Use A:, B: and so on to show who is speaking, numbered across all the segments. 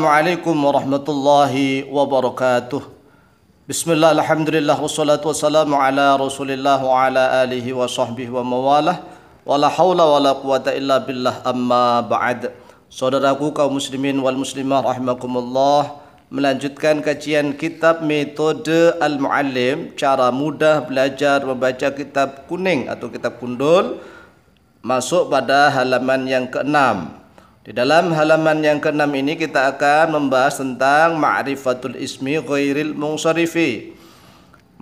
A: Assalamualaikum warahmatullahi wabarakatuh. Bismillah, alhamdulillah, wassalatu wassalamu ala rasulillah wa ala alihi wa sahbihi wa mawalah. Wa la hawla wa la quwata illa billah amma ba'd. Saudaraku kaum muslimin wal muslimah rahimakumullah melanjutkan kajian kitab metode al-muallim cara mudah belajar membaca kitab kuning atau kitab kundul masuk pada halaman yang keenam. 6 Di dalam halaman yang keenam ini kita akan membahas tentang ma'rifatul ismi ghairil mungsarifi.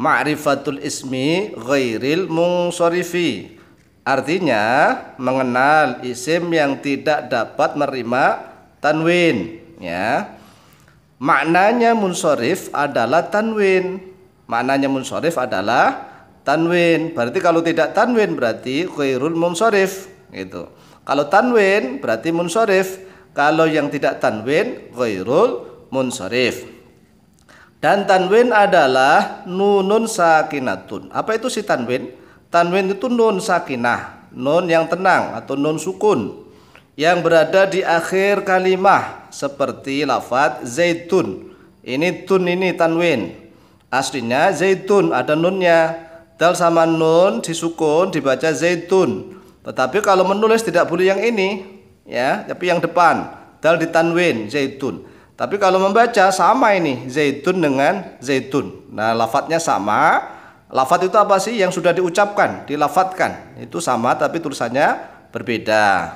A: Ma'rifatul ismi ghairil mungsarifi. Artinya mengenal isim yang tidak dapat menerima tanwin, ya. Maknanya munsorif adalah tanwin. Maknanya munsorif adalah tanwin. Berarti kalau tidak tanwin berarti ghairul munsorif gitu. Kalau tanwin berarti munsorif. Kalau yang tidak tanwin ghairul munsorif. Dan tanwin adalah nunun sakinatun. Apa itu si tanwin? Tanwin itu nun sakinah, nun yang tenang atau nun sukun yang berada di akhir kalimah seperti lafat zaitun. Ini tun ini tanwin. Aslinya zaitun ada nunnya. Dal sama nun disukun dibaca zaitun. Tetapi kalau menulis tidak boleh yang ini, ya, tapi yang depan. Dal ditanwin, zaitun. Tapi kalau membaca sama ini, zaitun dengan zaitun. Nah, lafadznya sama. Lafat itu apa sih yang sudah diucapkan, dilafatkan? Itu sama tapi tulisannya berbeda.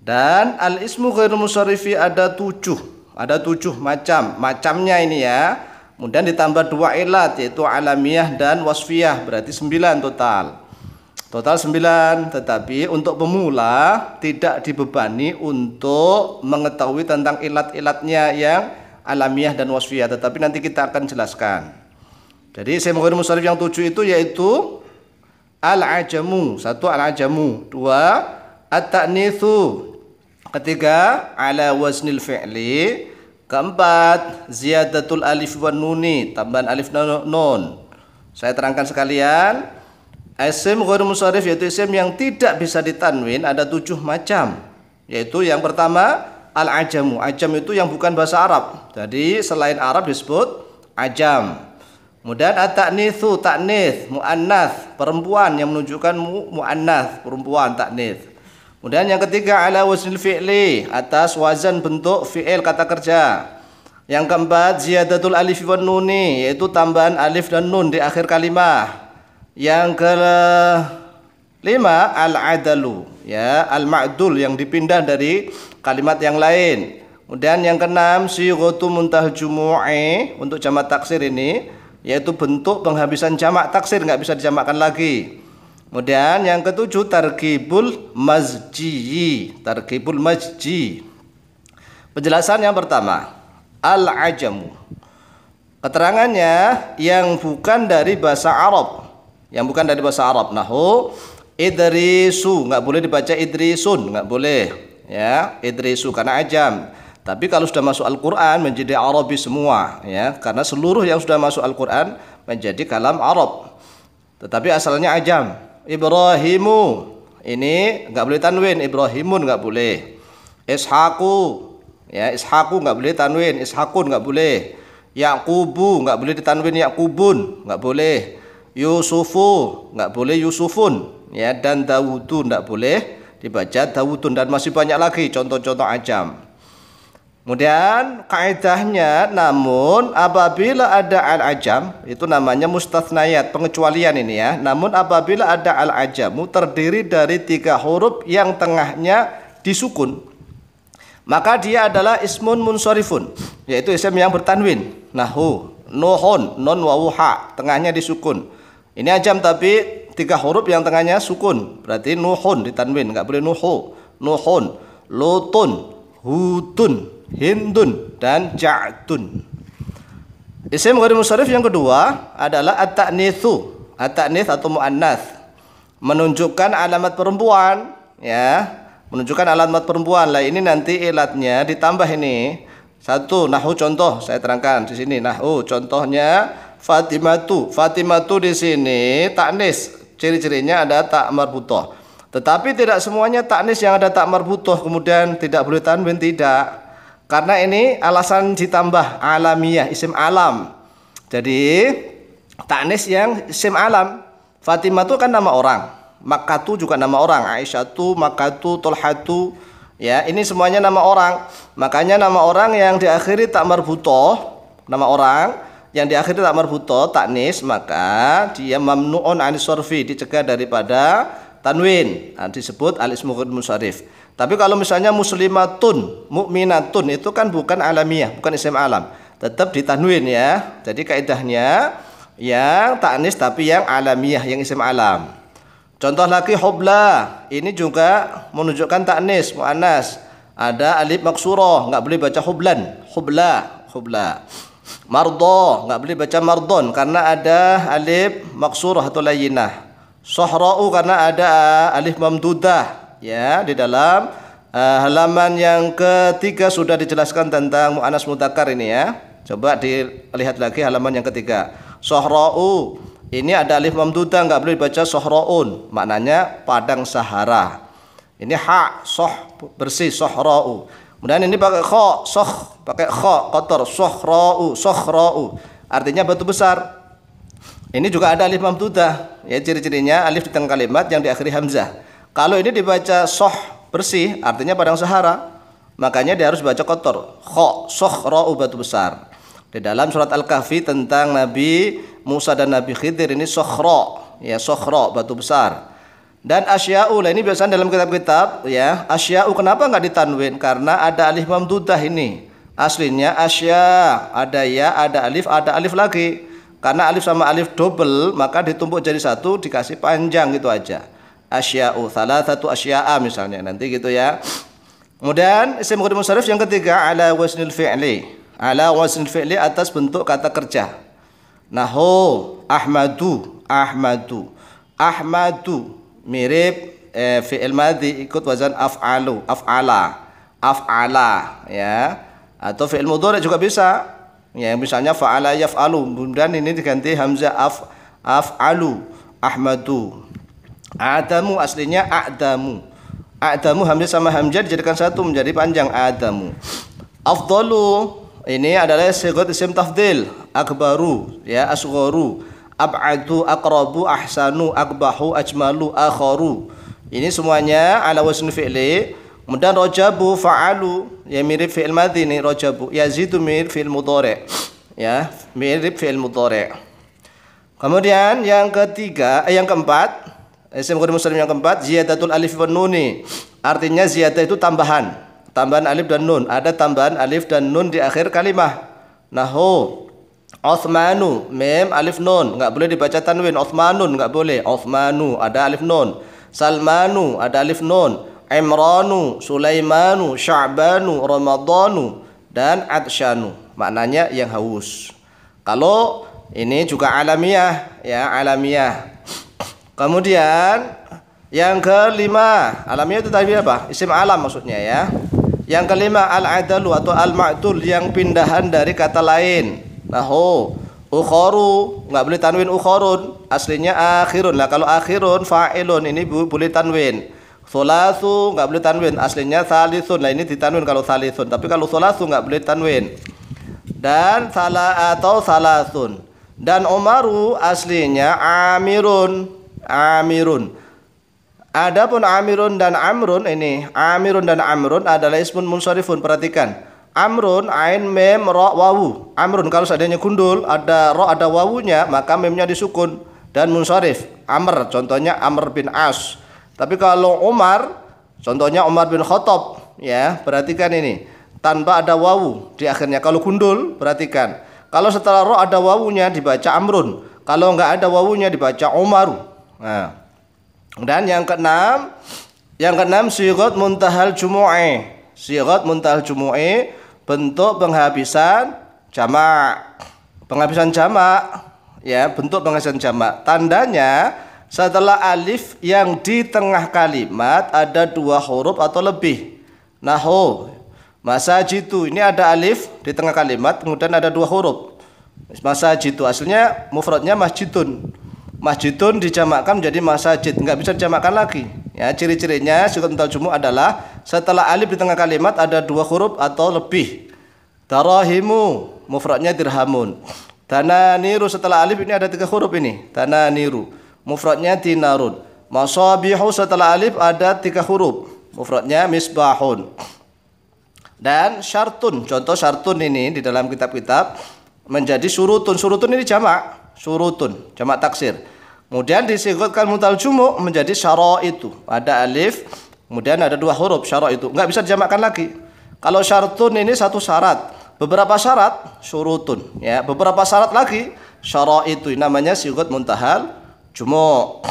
A: Dan al ismu ghairu musarifi ada tujuh, ada tujuh macam, macamnya ini ya. Kemudian ditambah dua ilat yaitu alamiah dan wasfiah berarti sembilan total. Total 9, tetapi untuk pemula tidak dibebani untuk mengetahui tentang ilat-ilatnya yang alamiah dan wasfiyah, tetapi nanti kita akan jelaskan. Jadi saya mengikuti musarif yang tujuh itu yaitu al-ajamu, satu al-ajamu, dua at-ta'nithu, ketiga ala waznil fi'li, keempat ziyadatul alif wan nuni, tambahan alif nun. Saya terangkan sekalian. Isim ghair musarif yaitu isim yang tidak bisa ditanwin ada tujuh macam. Yaitu yang pertama al-ajamu. Ajam itu yang bukan bahasa Arab. Jadi selain Arab disebut ajam. Kemudian at-ta'nithu, ta'nith, mu'annath, perempuan yang menunjukkan mu, mu'annath, perempuan ta'nith. Kemudian yang ketiga ala wazil fi'li, atas wazan bentuk fi'il kata kerja. Yang keempat ziyadatul alif wan nuni, yaitu tambahan alif dan nun di akhir kalimah. Yang ke lima al-adalu ya al-ma'dul yang dipindah dari kalimat yang lain. Kemudian yang keenam sighatu muntah jumu'i untuk jamak taksir ini yaitu bentuk penghabisan jamak taksir nggak bisa dijamakkan lagi. Kemudian yang ketujuh tarkibul mazji tarkibul masji. Penjelasan yang pertama al-ajamu. Keterangannya yang bukan dari bahasa Arab yang bukan dari bahasa Arab. Nahu Idrisu nggak boleh dibaca Idrisun nggak boleh ya Idrisu karena ajam. Tapi kalau sudah masuk Al-Quran menjadi Arabi semua ya karena seluruh yang sudah masuk Al-Quran menjadi kalam Arab. Tetapi asalnya ajam. Ibrahimu ini nggak boleh tanwin. Ibrahimun nggak boleh. Ishaku ya Ishaku nggak boleh tanwin. Ishakun nggak boleh. Yakubu nggak boleh ditanwin Yakubun nggak boleh. Yusufu nggak boleh Yusufun ya dan Dawudu nggak boleh dibaca Dawudun dan masih banyak lagi contoh-contoh ajam. Kemudian kaidahnya namun apabila ada al-ajam itu namanya mustatsnayat pengecualian ini ya. Namun apabila ada al-ajamu terdiri dari tiga huruf yang tengahnya disukun maka dia adalah ismun munsorifun yaitu isim yang bertanwin nahu nohon non wawuha tengahnya disukun ini ajam tapi tiga huruf yang tengahnya sukun. Berarti nuhun tanwin. nggak boleh nuhu. Nuhun, lutun, hutun, hindun dan ja'tun. Isim gharim musharif yang kedua adalah at tanithu at tanith atau muannath menunjukkan alamat perempuan ya menunjukkan alamat perempuan lah ini nanti ilatnya ditambah ini satu nahu contoh saya terangkan di sini nahu contohnya Fatimah tu. Fatimah tu di sini taknis. Ciri-cirinya ada tak marbutoh. Tetapi tidak semuanya taknis yang ada tak marbutoh kemudian tidak boleh tanwin tidak. Karena ini alasan ditambah alamiah isim alam. Jadi taknis yang isim alam. Fatimah tu kan nama orang. Makatu juga nama orang. Aisyah tu, Makatu, Tolhatu. Ya, ini semuanya nama orang. Makanya nama orang yang diakhiri tak marbutoh, nama orang yang di akhirnya tak marbuto nis maka dia mamnuun anis sorfi dicegah daripada tanwin nah, disebut alis ismu musarif tapi kalau misalnya muslimatun mukminatun itu kan bukan alamiah bukan isim alam tetap ditanwin ya jadi kaidahnya yang nis tapi yang alamiah yang isim alam contoh lagi hobla ini juga menunjukkan tak nis. muannas ada alif maksuroh nggak boleh baca hublan hubla hubla Mardo, nggak boleh baca mardon karena ada alif maksurah atau layinah. Sohra'u karena ada alif mamdudah ya di dalam uh, halaman yang ketiga sudah dijelaskan tentang mu'anas mutakar ini ya. Coba dilihat lagi halaman yang ketiga. Sohra'u ini ada alif mamdudah nggak boleh baca sohra'un maknanya padang sahara. Ini hak soh bersih sohra'u Kemudian ini pakai kho, soh, pakai kho, kotor, soh, soh, sohrau. Artinya batu besar. Ini juga ada alif mamdudah, ya ciri-cirinya alif di tengah kalimat yang diakhiri hamzah. Kalau ini dibaca soh bersih, artinya padang sahara. Makanya dia harus baca kotor. Kho, sohrau batu besar. Di dalam surat Al-Kahfi tentang Nabi Musa dan Nabi Khidir ini sohro, ya sohro batu besar. Dan asya'u, ini biasanya dalam kitab-kitab ya. Asya'u kenapa nggak ditanwin? Karena ada alif mamdudah ini. Aslinya asya, ada ya, ada alif, ada alif lagi. Karena alif sama alif double, maka ditumpuk jadi satu, dikasih panjang gitu aja. Asya'u, salah satu asya'a misalnya, nanti gitu ya. Kemudian isim mudhari musharif yang ketiga ala wasnil fi'li. Ala wasnil fi'li atas bentuk kata kerja. Nahu, ahmadu, ahmadu, ahmadu mirip eh, fi'il madhi ikut wazan af'alu, af'ala, af'ala ya. Atau fi'il mudhari juga bisa. Ya, misalnya fa'ala yaf'alu, kemudian ini diganti hamzah af af'alu, ahmadu. Adamu aslinya adamu. Adamu hamzah sama hamzah dijadikan satu menjadi panjang adamu. Afdalu ini adalah sigot isim tafdil, akbaru, ya asghoru ab'adu aqrabu ahsanu akbahu ajmalu akharu ini semuanya ala wasn fi'li kemudian rojabu fa'alu ya mirip fi'il madhi ini rojabu yazidu mirip fi'il mudhari ya mirip fi'il mudhari kemudian yang ketiga eh, yang keempat isim ghair muslim yang keempat ziyadatul alif wa nuni artinya ziyadah itu tambahan tambahan alif dan nun ada tambahan alif dan nun di akhir kalimah nahu Osmanu mem alif nun nggak boleh dibaca tanwin Osmanun nggak boleh Osmanu ada alif nun Salmanu ada alif nun Imranu Sulaimanu Sya'banu Ramadanu dan Adsyanu maknanya yang haus kalau ini juga alamiah ya alamiah kemudian yang kelima alamiah itu tadi apa isim alam maksudnya ya yang kelima al-adalu atau al-ma'tul yang pindahan dari kata lain nahu ukhoru nggak boleh tanwin ukhorun aslinya akhirun lah kalau akhirun fa'ilun ini boleh tanwin solasu nggak boleh tanwin aslinya salisun lah ini ditanwin kalau salisun tapi kalau solasu nggak boleh tanwin dan salah atau salasun dan Umaru aslinya Amirun Amirun Adapun Amirun dan Amrun ini Amirun dan Amrun adalah ismun munsharifun perhatikan Amrun ain mem ro wawu. Amrun kalau seandainya gundul ada ro ada wawunya maka memnya disukun dan munsharif. Amr contohnya Amr bin As. Tapi kalau Umar contohnya Umar bin Khattab ya, perhatikan ini. Tanpa ada wawu di akhirnya kalau gundul perhatikan. Kalau setelah ro ada wawunya dibaca Amrun. Kalau enggak ada wawunya dibaca Umar. Nah. Dan yang keenam yang keenam sirat muntahal jumu'i. Sirat muntahal jumu'i bentuk penghabisan jamak penghabisan jamak ya bentuk penghabisan jamak tandanya setelah alif yang di tengah kalimat ada dua huruf atau lebih nahu jitu ini ada alif di tengah kalimat kemudian ada dua huruf masa jitu aslinya mufradnya masjidun masjidun dijamakkan menjadi masjid nggak bisa dijamakkan lagi ya ciri-cirinya sukun tajmu adalah setelah alif di tengah kalimat ada dua huruf atau lebih. Darahimu mufradnya dirhamun. Tananiru setelah alif ini ada tiga huruf ini. Tananiru mufradnya dinarun. Masabihu setelah alif ada tiga huruf. Mufradnya misbahun. Dan syartun, contoh syartun ini di dalam kitab-kitab menjadi surutun. Surutun ini jamak, surutun, jamak taksir. Kemudian disikutkan mutal jumuk menjadi syara itu. Ada alif, Kemudian ada dua huruf syarat itu. Nggak bisa dijamakkan lagi. Kalau syaratun ini satu syarat. Beberapa syarat surutun. Ya, beberapa syarat lagi syarat itu namanya sigot muntahal jumu.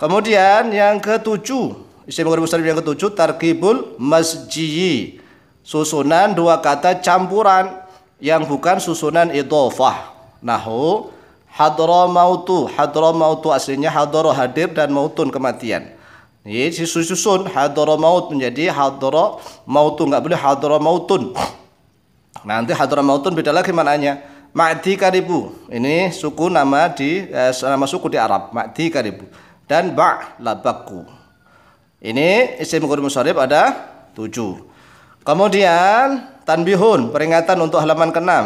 A: Kemudian yang ketujuh isim musta'rif yang ketujuh tarkibul masjiyi. Susunan dua kata campuran yang bukan susunan idhofah. Nahu hadra mautu, hadra mautu aslinya hadra hadir dan mautun kematian. Ya, disusun hadara maut menjadi hadara mautun. Enggak boleh hadara mautun. Nanti hadara mautun beda lagi maknanya Ma'di karibu. Ini suku nama di eh, nama suku di Arab. Ma'di karibu. Dan ba' labaku. Ini isim guru musharib ada tujuh. Kemudian tanbihun peringatan untuk halaman ke-6.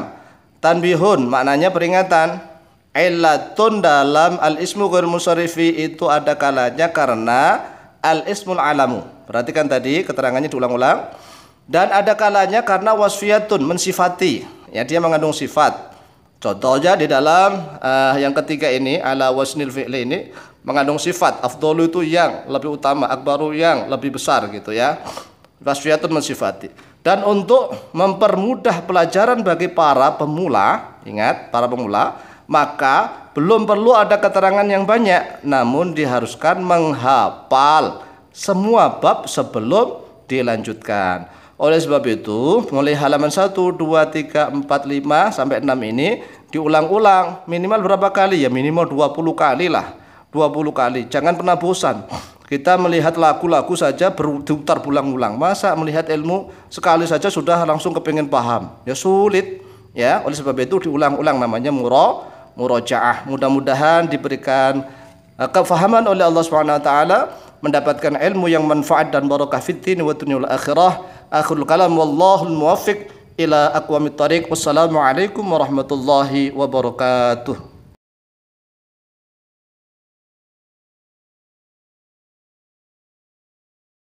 A: Tanbihun maknanya peringatan illatun dalam al ismu ghair itu ada kalanya karena al ismul alamu. Perhatikan tadi keterangannya diulang-ulang. Dan ada kalanya karena wasfiyatun mensifati, ya dia mengandung sifat. Contohnya di dalam uh, yang ketiga ini ala wasnil fi'li ini mengandung sifat. Afdolu itu yang lebih utama, akbaru yang lebih besar gitu ya. Wasfiyatun mensifati. Dan untuk mempermudah pelajaran bagi para pemula, ingat para pemula, maka belum perlu ada keterangan yang banyak, namun diharuskan menghafal semua bab sebelum dilanjutkan. Oleh sebab itu, mulai halaman 1, 2, 3, 4, 5 sampai 6 ini diulang-ulang minimal berapa kali? Ya minimal 20 kali lah. 20 kali. Jangan pernah bosan. Kita melihat lagu-lagu saja berputar ulang-ulang. Masa melihat ilmu sekali saja sudah langsung kepingin paham? Ya sulit. Ya, oleh sebab itu diulang-ulang namanya murah murojaah. Mudah-mudahan diberikan eh, kefahaman oleh Allah Subhanahu wa taala mendapatkan ilmu yang manfaat dan barokah fid din wa dunyal akhirah. Akhirul kalam wallahu muwaffiq ila aqwamit tariq Wassalamualaikum warahmatullahi wabarakatuh.